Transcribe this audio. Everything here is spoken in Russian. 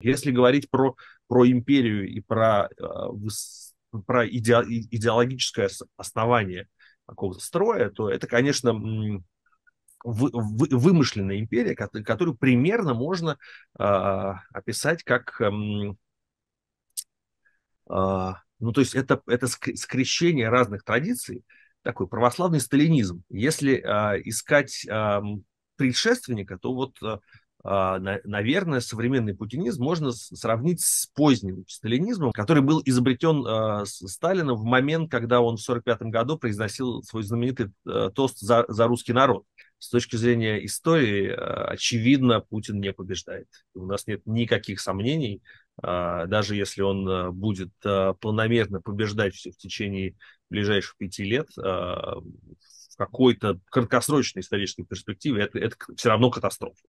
Если говорить про, про империю и про, э, про иде, идеологическое основание какого-то строя, то это, конечно, вы, вы, вымышленная империя, которую примерно можно э, описать как... Эм, э, ну, то есть это, это скрещение разных традиций, такой православный сталинизм. Если э, искать э, предшественника, то вот э, а, наверное, современный путинизм можно сравнить с поздним сталинизмом, который был изобретен а, Сталином в момент, когда он в 1945 году произносил свой знаменитый э, тост за, за русский народ. С точки зрения истории, э, очевидно, Путин не побеждает. У нас нет никаких сомнений, а, даже если он э, будет планомерно побеждать в течение ближайших пяти лет, в какой-то краткосрочной исторической перспективе это, это все равно катастрофа.